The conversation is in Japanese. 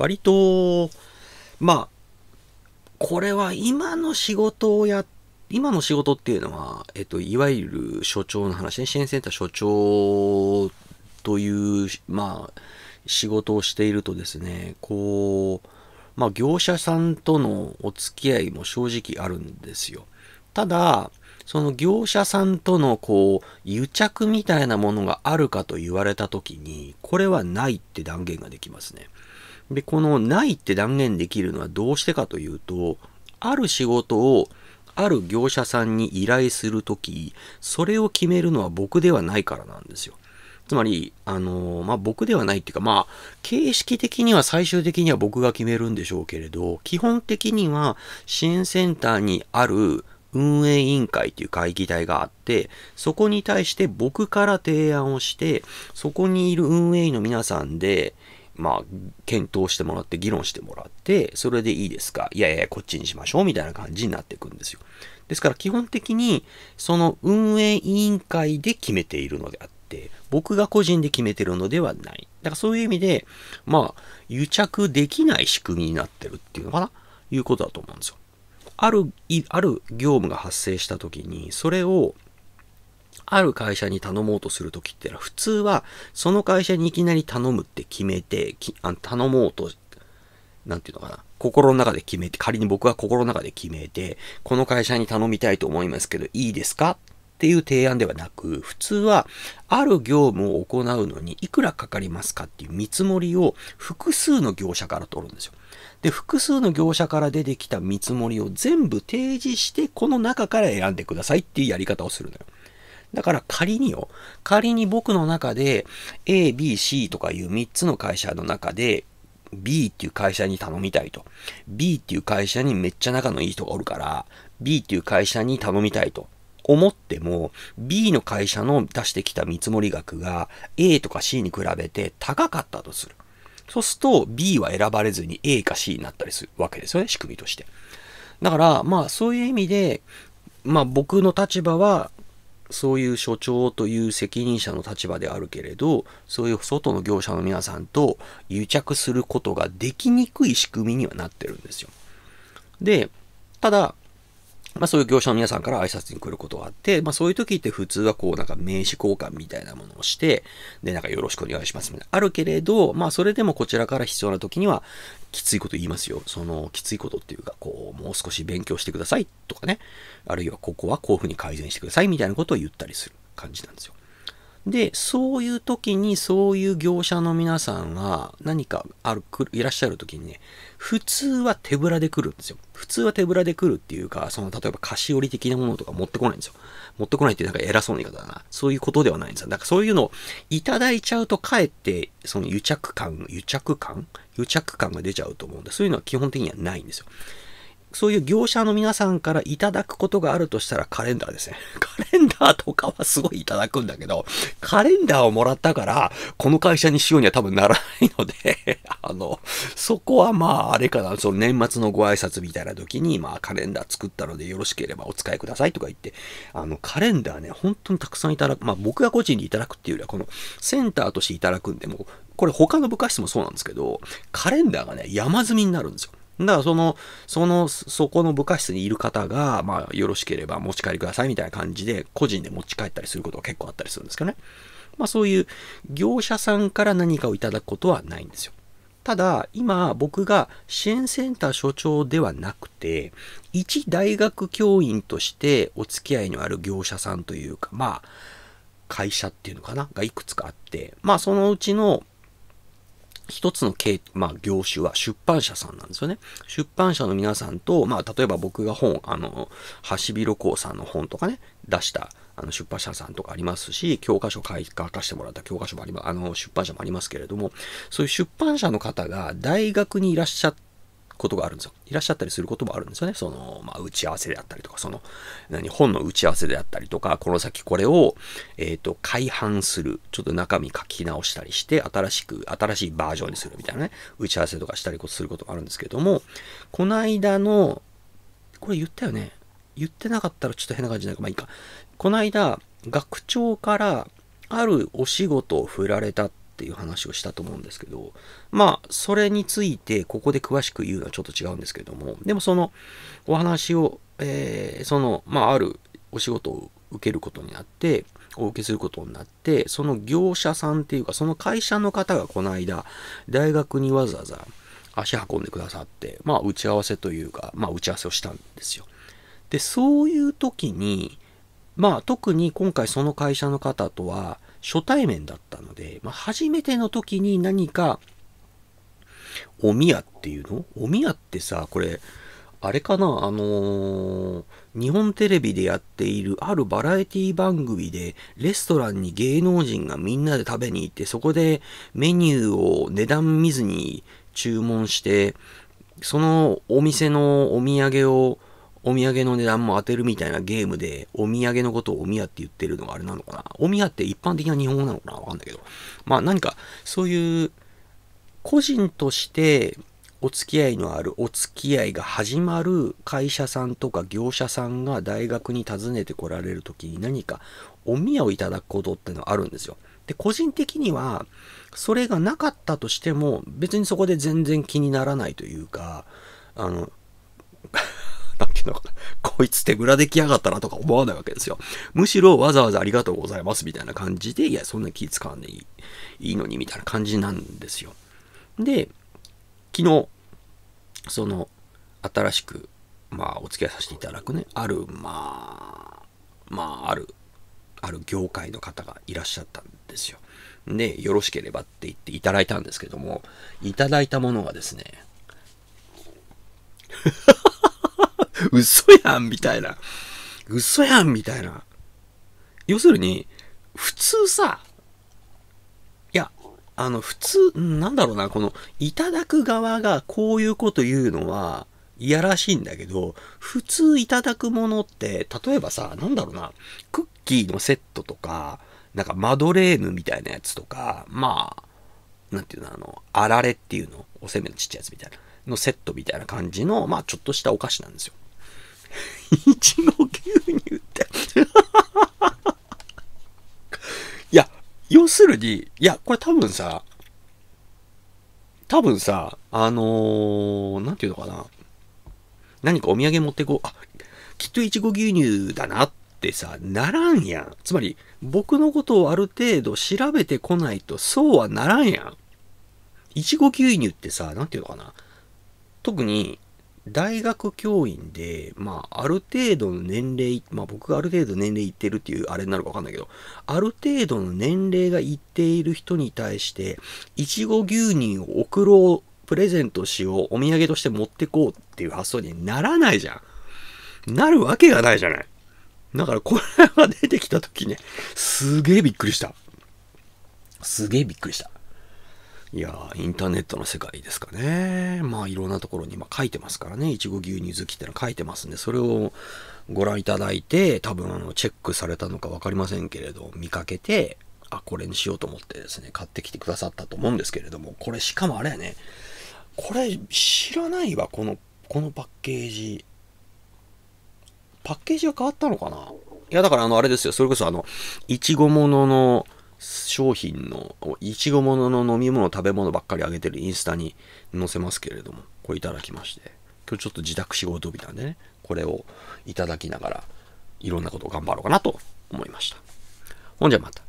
割と、まあ、これは今の仕事をや、今の仕事っていうのは、えっと、いわゆる所長の話ね、支援センター所長という、まあ、仕事をしているとですね、こう、まあ、業者さんとのお付き合いも正直あるんですよ。ただ、その業者さんとのこう、癒着みたいなものがあるかと言われた時に、これはないって断言ができますね。で、このないって断言できるのはどうしてかというと、ある仕事をある業者さんに依頼するとき、それを決めるのは僕ではないからなんですよ。つまり、あのまあ、僕ではないっていうか、まあ、形式的には最終的には僕が決めるんでしょうけれど、基本的には支援センターにある運営委員会という会議体があって、そこに対して僕から提案をして、そこにいる運営員の皆さんで、まあ、検討してもらって、議論してもらって、それでいいですかいやいや、こっちにしましょうみたいな感じになっていくんですよ。ですから基本的に、その運営委員会で決めているのであって、僕が個人で決めてるのではない。だからそういう意味で、まあ、癒着できない仕組みになってるっていうのかないうことだと思うんですよ。ある、ある業務が発生した時に、それをある会社に頼もうとするときってのは、普通は、その会社にいきなり頼むって決めて、あ頼もうと、なんていうのかな。心の中で決めて、仮に僕は心の中で決めて、この会社に頼みたいと思いますけど、いいですかっていう提案ではなく、普通は、ある業務を行うのに、いくらかかりますかっていう見積もりを複数の業者から取るんですよ。で、複数の業者から出てきた見積もりを全部提示して、この中から選んでくださいっていうやり方をするのよ。だから仮によ、仮に僕の中で A、B、C とかいう3つの会社の中で B っていう会社に頼みたいと。B っていう会社にめっちゃ仲のいい人がおるから、B っていう会社に頼みたいと。思っても B の会社の出してきた見積もり額が A とか C に比べて高かったとする。そうすると B は選ばれずに A か C になったりするわけですよね、仕組みとして。だから、まあそういう意味で、まあ僕の立場はそういう所長という責任者の立場であるけれど、そういう外の業者の皆さんと癒着することができにくい仕組みにはなってるんですよ。で、ただ、まあそういう業者の皆さんから挨拶に来ることがあって、まあそういう時って普通はこうなんか名刺交換みたいなものをして、でなんかよろしくお願いしますみたいな。あるけれど、まあそれでもこちらから必要な時にはきついこと言いますよ。そのきついことっていうか、こうもう少し勉強してくださいとかね。あるいはここはこういうふうに改善してくださいみたいなことを言ったりする感じなんですよ。で、そういう時に、そういう業者の皆さんが何かある、いらっしゃる時にね、普通は手ぶらで来るんですよ。普通は手ぶらで来るっていうか、その、例えば菓子折り的なものとか持ってこないんですよ。持ってこないってなんか偉そうな言い方だな。そういうことではないんですよ。だからそういうのをいただいちゃうと、かえって、その癒着感、癒着感癒着感が出ちゃうと思うんで、そういうのは基本的にはないんですよ。そういう業者の皆さんからいただくことがあるとしたらカレンダーですね。カレンダーとかはすごいいただくんだけど、カレンダーをもらったから、この会社にしようには多分ならないので あの、そこはまあ、あれかな、その年末のご挨拶みたいな時に、まあ、カレンダー作ったのでよろしければお使いくださいとか言って、あの、カレンダーね、本当にたくさんいただく、まあ、僕が個人にいただくっていうよりは、このセンターとしていただくんで、もこれ他の部活室もそうなんですけど、カレンダーがね、山積みになるんですよ。だからその、その、そこの部下室にいる方が、まあ、よろしければ持ち帰りくださいみたいな感じで、個人で持ち帰ったりすることが結構あったりするんですけどね。まあそういう業者さんから何かをいただくことはないんですよ。ただ、今僕が支援センター所長ではなくて、一大学教員としてお付き合いのある業者さんというか、まあ、会社っていうのかながいくつかあって、まあそのうちの一つのまあ、業種は出版社さんなんですよね。出版社の皆さんと、まあ、例えば僕が本、あの、橋広光さんの本とかね、出した、あの、出版社さんとかありますし、教科書書かしてもらった教科書もあります、あの、出版社もありますけれども、そういう出版社の方が大学にいらっしゃって、ことがあるんですよ。いらっしゃったりすることもあるんですよね。その、まあ、打ち合わせであったりとか、その、何、本の打ち合わせであったりとか、この先これを、えっ、ー、と、改版する。ちょっと中身書き直したりして、新しく、新しいバージョンにするみたいなね、打ち合わせとかしたりすることがあるんですけども、この間の、これ言ったよね。言ってなかったらちょっと変な感じになるか、まあいいか。この間、学長から、あるお仕事を振られたっっていう話をしたと思うんですけど、まあ、それについてここで詳しく言うのはちょっと違うんですけども、でもそのお話を、えー、その、まあ、あるお仕事を受けることになって、お受けすることになって、その業者さんっていうか、その会社の方がこの間、大学にわざわざ足運んでくださって、まあ、打ち合わせというか、まあ、打ち合わせをしたんですよ。で、そういう時に、まあ、特に今回その会社の方とは、初対面だったので、まあ、初めての時に何か、おみやっていうのおみやってさ、これ、あれかなあのー、日本テレビでやっているあるバラエティ番組でレストランに芸能人がみんなで食べに行ってそこでメニューを値段見ずに注文してそのお店のお土産をお土産の値段も当てるみたいなゲームで、お土産のことをおみやって言ってるのがあれなのかな。お宮って一般的な日本語なのかなわかんないけど。まあ何か、そういう、個人としてお付き合いのある、お付き合いが始まる会社さんとか業者さんが大学に訪ねてこられるときに何かお宮をいただくことってのはあるんですよ。で、個人的には、それがなかったとしても、別にそこで全然気にならないというか、あの、ていうのかな。こいつ手ぶらできやがったなとか思わないわけですよ。むしろわざわざありがとうございますみたいな感じで、いや、そんな気使わんでいいいいのにみたいな感じなんですよ。で、昨日、その、新しく、まあ、お付き合いさせていただくね、ある、まあ、まあ、ある、ある業界の方がいらっしゃったんですよ。で、よろしければって言っていただいたんですけども、いただいたものがですね、嘘やんみたいな。嘘やんみたいな。要するに、普通さ、いや、あの、普通、なんだろうな、この、いただく側がこういうこと言うのは、いやらしいんだけど、普通いただくものって、例えばさ、なんだろうな、クッキーのセットとか、なんかマドレーヌみたいなやつとか、まあ、なんていうの、あの、あられっていうの、おせめのちっちゃいやつみたいな、のセットみたいな感じの、まあ、ちょっとしたお菓子なんですよ。いちご牛乳って いや、要するに、いや、これ多分さ、多分さ、あのー、なんていうのかな。何かお土産持ってこう。あ、きっといちご牛乳だなってさ、ならんやん。つまり、僕のことをある程度調べてこないと、そうはならんやん。いちご牛乳ってさ、なんていうのかな。特に、大学教員で、まあ、ある程度の年齢、まあ僕がある程度年齢いってるっていうあれになるかわかんないけど、ある程度の年齢がいっている人に対して、いちご牛乳を送ろう、プレゼントしよう、お土産として持ってこうっていう発想にならないじゃん。なるわけがないじゃない。だからこれが出てきた時ね、すげえびっくりした。すげえびっくりした。いやインターネットの世界ですかね。まあ、いろんなところに今書いてますからね。いちご牛乳好きってのは書いてますんで、それをご覧いただいて、多分、あの、チェックされたのか分かりませんけれど、見かけて、あ、これにしようと思ってですね、買ってきてくださったと思うんですけれども、これしかもあれやね、これ知らないわ、この、このパッケージ。パッケージが変わったのかないや、だからあの、あれですよ、それこそあの、いちごものの、商品の、いちごものの飲み物、食べ物ばっかりあげてるインスタに載せますけれども、これいただきまして、今日ちょっと自宅仕事日なんでね、これをいただきながら、いろんなことを頑張ろうかなと思いました。ほんじゃまた。